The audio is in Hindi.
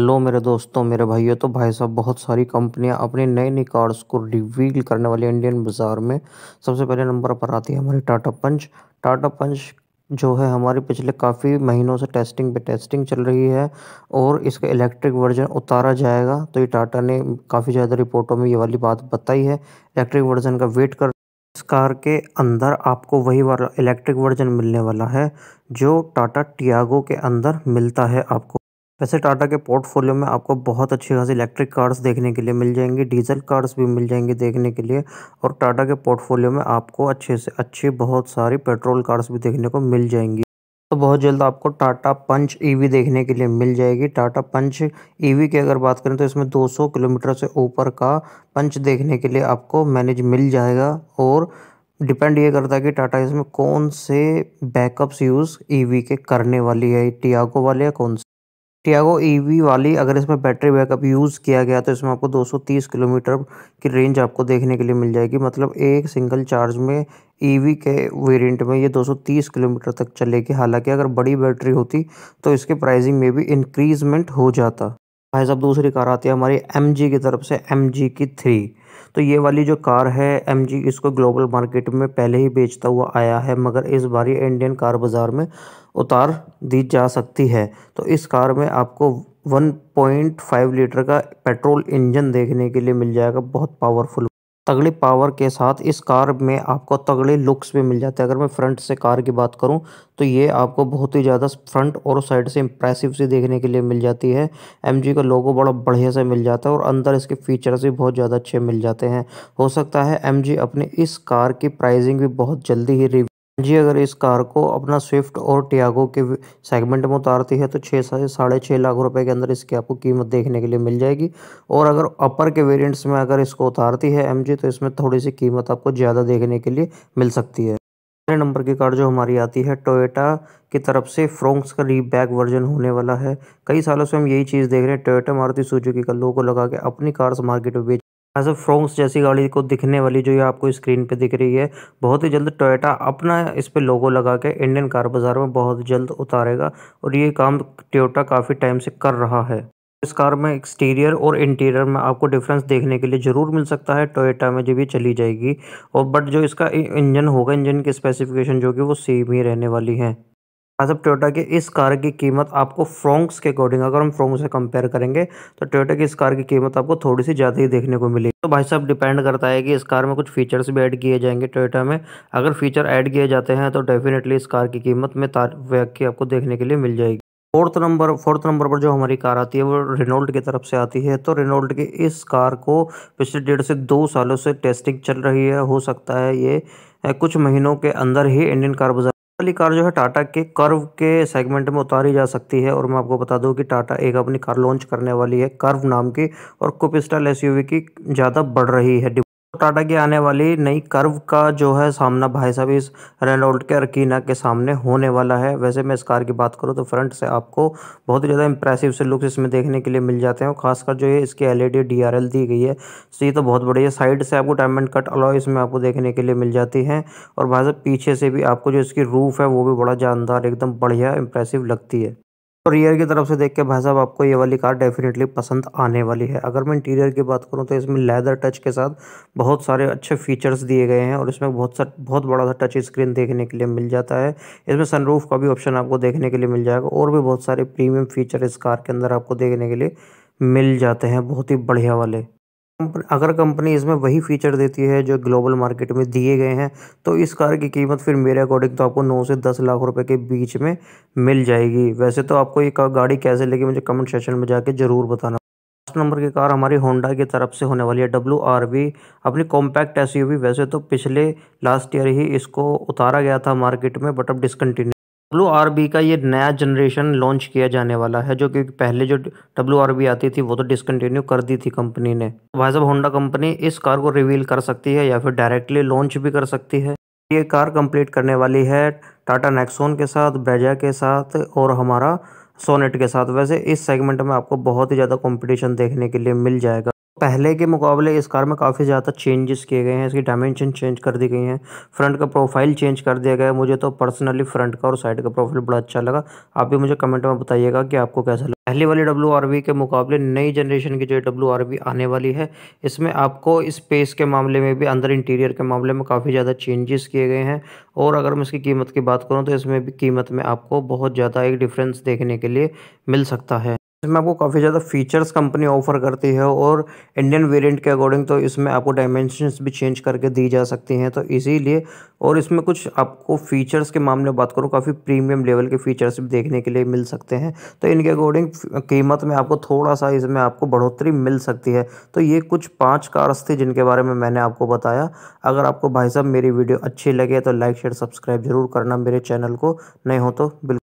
हेलो मेरे दोस्तों मेरे भाइयों तो भाई साहब बहुत सारी कंपनियां अपने नई नई कार्स को रिवील करने वाली इंडियन बाज़ार में सबसे पहले नंबर पर आती है हमारी टाटा पंच टाटा पंच जो है हमारी पिछले काफ़ी महीनों से टेस्टिंग पे टेस्टिंग चल रही है और इसका इलेक्ट्रिक वर्जन उतारा जाएगा तो ये टाटा ने काफ़ी ज़्यादा रिपोर्टों में ये वाली बात बताई है इलेक्ट्रिक वर्जन का वेट कर इस कार के अंदर आपको वही वाला इलेक्ट्रिक वर्जन मिलने वाला है जो टाटा टियागो के अंदर मिलता है आपको वैसे टाटा के पोर्टफोलियो में आपको बहुत अच्छी खासी इलेक्ट्रिक कार्स देखने के लिए मिल जाएंगी डीजल कार्स भी मिल जाएंगी देखने के लिए और टाटा के पोर्टफोलियो में आपको अच्छे से अच्छी बहुत सारी पेट्रोल कार्स भी देखने को मिल जाएंगी तो बहुत जल्द आपको टाटा पंच ईवी देखने के लिए मिल जाएगी टाटा पंच ईवी की अगर बात करें तो इसमें 200 किलोमीटर से ऊपर का पंच देखने के लिए आपको मैनेज मिल जाएगा और डिपेंड ये करता है कि टाटा इसमें कौन से बैकअप्स यूज़ ईवी के करने वाली है टियागो वाले या कौन से टियागो ईवी e वाली अगर इसमें बैटरी बैकअप यूज़ किया गया तो इसमें आपको 230 किलोमीटर की रेंज आपको देखने के लिए मिल जाएगी मतलब एक सिंगल चार्ज में ईवी e के वेरिएंट में ये 230 किलोमीटर तक चलेगी हालांकि अगर बड़ी बैटरी होती तो इसके प्राइसिंग में भी इंक्रीजमेंट हो जाता भाई साहब दूसरी कार आती है हमारी एम की तरफ से एम की थ्री तो ये वाली जो कार है एम इसको ग्लोबल मार्केट में पहले ही बेचता हुआ आया है मगर इस बार ये इंडियन कार बाज़ार में उतार दी जा सकती है तो इस कार में आपको 1.5 लीटर का पेट्रोल इंजन देखने के लिए मिल जाएगा बहुत पावरफुल तगड़ी पावर के साथ इस कार में आपको तगड़े लुक्स भी मिल जाते हैं अगर मैं फ्रंट से कार की बात करूं तो ये आपको बहुत ही ज़्यादा फ्रंट और साइड से इम्प्रेसिव सी देखने के लिए मिल जाती है एम का लोगो बड़ा बढ़िया से मिल जाता है और अंदर इसके फीचर्स भी बहुत ज़्यादा अच्छे मिल जाते हैं हो सकता है एम अपने इस कार की प्राइजिंग भी बहुत जल्दी ही जी अगर इस कार को अपना स्विफ्ट और टियागो के सेगमेंट में उतारती है तो छः से साढ़े छः लाख रुपए के अंदर इसकी आपको कीमत देखने के लिए मिल जाएगी और अगर अपर के वेरिएंट्स में अगर इसको उतारती है एम तो इसमें थोड़ी सी कीमत आपको ज़्यादा देखने के लिए मिल सकती है नंबर की कार जो हमारी आती है टोयोटा की तरफ से फ्रोंक्स का रीबैक वर्जन होने वाला है कई सालों से हम यही चीज़ देख रहे हैं टोयोटा मारुति सुजुकी का को लगा के अपनी कार्स मार्केट में बेच ऐसे फ्रोंक्स जैसी गाड़ी को दिखने वाली जो ये आपको स्क्रीन पे दिख रही है बहुत ही जल्द टोयोटा अपना इस पर लोगो लगा के इंडियन कार बाजार में बहुत जल्द उतारेगा और ये काम टोयोटा काफ़ी टाइम से कर रहा है इस कार में एक्सटीरियर और इंटीरियर में आपको डिफरेंस देखने के लिए ज़रूर मिल सकता है टोयोटा में जब ये चली जाएगी और बट जो इसका इंजन होगा इंजन की स्पेसिफिकेशन जो कि वो सेम ही रहने वाली है सब टोयोटा की इस कार की कीमत आपको फ्रोंक्स के अकॉर्डिंग अगर हम फ्रोंक्स से कंपेयर करेंगे तो टोयोटा की इस कार की कीमत आपको थोड़ी सी ज़्यादा ही देखने को मिलेगी तो भाई साहब डिपेंड करता है कि इस कार में कुछ फीचर्स भी ऐड किए जाएंगे टोयोटा में अगर फीचर ऐड किए जाते हैं तो डेफिनेटली इस कार की कीमत में तार व्यक्ति आपको देखने के लिए मिल जाएगी फोर्थ नंबर फोर्थ नंबर पर जो हमारी कार आती है वो रिनोल्ड की तरफ से आती है तो रिनोल्ड की इस कार को पिछले डेढ़ से दो सालों से टेस्टिंग चल रही है हो सकता है ये कुछ महीनों के अंदर ही इंडियन कार बाजार वाली कार जो है टाटा के कर्व के सेगमेंट में उतारी जा सकती है और मैं आपको बता दूं कि टाटा एक अपनी कार लॉन्च करने वाली है कर्व नाम की और कुपिस्टल एसयूवी की ज़्यादा बढ़ रही है टाटा की आने वाली नई कर्व का जो है सामना भाई साहब इस रेनोल्ड के अर्कीना के सामने होने वाला है वैसे मैं इस कार की बात करूँ तो फ्रंट से आपको बहुत ही ज़्यादा इंप्रेसिव से लुक्स इसमें देखने के लिए मिल जाते हैं और खासकर जो है इसकी एलईडी डीआरएल e दी गई है तो ये तो बहुत बढ़िया साइड से आपको डायमंड कट अलाउ इसमें आपको देखने के लिए मिल जाती है और भाई साहब पीछे से भी आपको जो इसकी रूफ़ है वो भी बड़ा जानदार एकदम बढ़िया इंप्रेसिव लगती है तो रियर की तरफ से देख के भाई साहब आपको ये वाली कार डेफिनेटली पसंद आने वाली है अगर मैं इंटीरियर की बात करूँ तो इसमें लेदर टच के साथ बहुत सारे अच्छे फीचर्स दिए गए हैं और इसमें बहुत सा बहुत बड़ा सा टच स्क्रीन देखने के लिए मिल जाता है इसमें सनरूफ का भी ऑप्शन आपको देखने के लिए मिल जाएगा और भी बहुत सारे प्रीमियम फीचर इस कार के अंदर आपको देखने के लिए मिल जाते हैं बहुत ही बढ़िया वाले अगर कंपनी इसमें वही फीचर देती है जो ग्लोबल मार्केट में दिए गए हैं तो इस कार की कीमत फिर मेरे अकॉर्डिंग तो आपको नौ से दस लाख रुपए के बीच में मिल जाएगी वैसे तो आपको ये गाड़ी कैसे लेगी मुझे कमेंट सेशन में जाके ज़रूर बताना लास्ट नंबर की कार हमारी होंडा की तरफ से होने वाली है डब्ल्यू आर वी अपनी कॉम्पैक्ट एस वैसे तो पिछले लास्ट ईयर ही इसको उतारा गया था मार्केट में बट अब डिसकंटिन्यू डब्ल्यू आर बी का ये नया जनरेशन लॉन्च किया जाने वाला है जो कि पहले जो डब्ल्यू आर बी आती थी वो तो डिसकंटिन्यू कर दी थी कंपनी ने तो भाई साहब होंडा कंपनी इस कार को रिवील कर सकती है या फिर डायरेक्टली लॉन्च भी कर सकती है ये कार कंप्लीट करने वाली है टाटा नेक्सोन के साथ ब्रेजा के साथ और हमारा सोनेट के साथ वैसे इस सेगमेंट में आपको बहुत ही ज़्यादा कंपटीशन देखने के लिए मिल जाएगा पहले के मुकाबले इस कार में काफ़ी ज़्यादा चेंजेस किए गए हैं इसकी डायमेंशन चेंज कर दी गई हैं फ्रंट का प्रोफाइल चेंज कर दिया गया है मुझे तो पर्सनली फ्रंट का और साइड का प्रोफाइल बड़ा अच्छा लगा आप भी मुझे कमेंट में बताइएगा कि आपको कैसा लगा पहले वाली डब्ल्यू के मुकाबले नई जनरेशन की जो डब्ल्यू आने वाली है इसमें आपको स्पेस के मामले में भी अंदर इंटीरियर के मामले में काफ़ी ज़्यादा चेंजेस किए गए हैं और अगर मैं इसकी कीमत की बात करूँ तो इसमें भी कीमत में आपको बहुत ज़्यादा एक डिफरेंस देखने के लिए मिल सकता है इसमें आपको काफ़ी ज़्यादा फीचर्स कंपनी ऑफर करती है और इंडियन वेरिएंट के अकॉर्डिंग तो इसमें आपको डायमेंशंस भी चेंज करके दी जा सकती हैं तो इसीलिए और इसमें कुछ आपको फीचर्स के मामले में बात करूँ काफ़ी प्रीमियम लेवल के फीचर्स भी देखने के लिए मिल सकते हैं तो इनके अकॉर्डिंग कीमत में आपको थोड़ा सा इसमें आपको बढ़ोतरी मिल सकती है तो ये कुछ पाँच कार्स थे जिनके बारे में मैंने आपको बताया अगर आपको भाई साहब मेरी वीडियो अच्छी लगे तो लाइक शेयर सब्सक्राइब जरूर करना मेरे चैनल को नहीं हो तो बिल्कुल